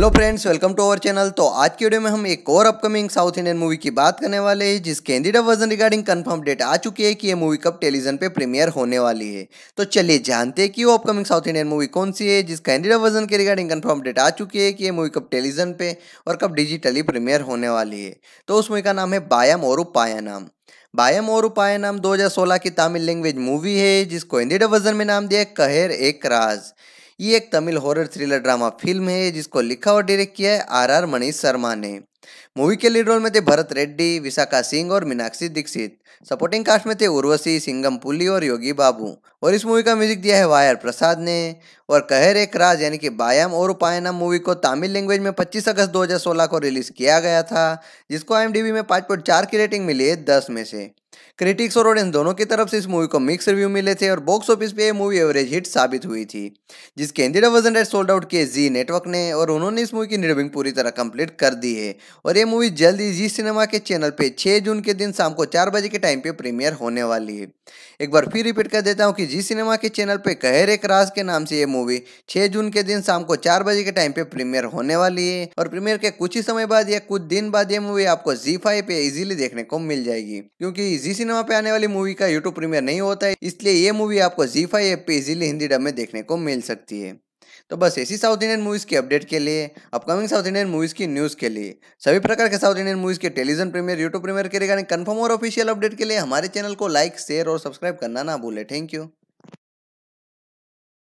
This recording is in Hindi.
hello friends welcome to our channel तो आज की वीडियो में हम एक और अपकमिंग साउथ इंडियन मूवी की बात करने वाले हैं जिसके India version regarding confirm date आ चुकी है कि ये मूवी कब टेलीविजन पे प्रीमियर होने वाली है तो चलिए जानते हैं कि वो अपकमिंग साउथ इंडियन मूवी कौन सी है जिसका इंडिया वर्जन के रिगार्डिंग कन्फर्म डेट आ चुकी है कि ये मूवी कब टेलीविजन पे और कब डिजिटली प्रीमियर होने वाली है तो उस मूवी का नाम है बायम और उपाया नाम बायम और उपाय नाम दो की तमिल लैंग्वेज मूवी है जिसको हिंदी वर्जन में नाम दिया कहर एक राज ये एक Tamil horror thriller drama film है जिसको लिखा और डायरेक्ट किया है आर आर मनीष शर्मा ने मूवी के लीड रोल में थे भरत रेड्डी विशाखा सिंह और मीनाक्षी दीक्षित सपोर्टिंग कास्ट में थे उर्वशी सिंगम पुली और योगी बाबू और इस मूवी का म्यूजिक दिया है वायर प्रसाद ने और कहर एक राज यानी कि बायाम और उपायनम मूवी को तमिल लैंग्वेज में 25 अगस्त 2016 को रिलीज किया गया था जिसको आई में 5.4 की रेटिंग मिली है दस में से क्रिटिक्स और ऑडियंस दोनों की तरफ से इस मूवी को मिक्स रिव्यू मिले थे और बॉक्स ऑफिस पे मूवी एवरेज हिट साबित हुई थी जिसके हिंदी वजन रेट सोल्ड आउट किए जी नेटवर्क ने और उन्होंने इस मूवी की निर्विंग पूरी तरह कंप्लीट कर दी है और ये मूवी जल्द ही जी सिनेमा के चैनल पे 6 जून के दिन शाम को चार बजे के टाइम पे प्रीमियर होने वाली है एक बार फिर रिपीट कर देता हूँ कि जी सिनेमा के चैनल पे कहरे क्रास के नाम से ये मूवी छः जून के दिन शाम को चार बजे के टाइम पे प्रीमियर होने वाली है और प्रीमियर के कुछ ही समय बाद या कुछ दिन बाद ये मूवी आपको जी फाइव पे इजीली देखने को मिल जाएगी क्योंकि जी जी सिनेमा पे आने वाली मूवी का यूट्यूब प्रीमियर नहीं होता है इसलिए ये मूवी आपको जी फाइव एप पे इजिली हिंदी डब में देखने को मिल सकती है तो बस ऐसी साउथ इंडियन मूवीज़ की अपडेट के लिए अपकमिंग साउथ इंडियन मूवीज़ की न्यूज़ के लिए सभी प्रकार के साउथ इंडियन मूवीज़ के टेलीविजन प्रीमियर यूट्यूब प्रीमियर के रिगार्डिंग कन्फर्म और ऑफिशियल अपडेट के लिए हमारे चैनल को लाइक शेयर और सब्सक्राइब करना ना भूलें थैंक यू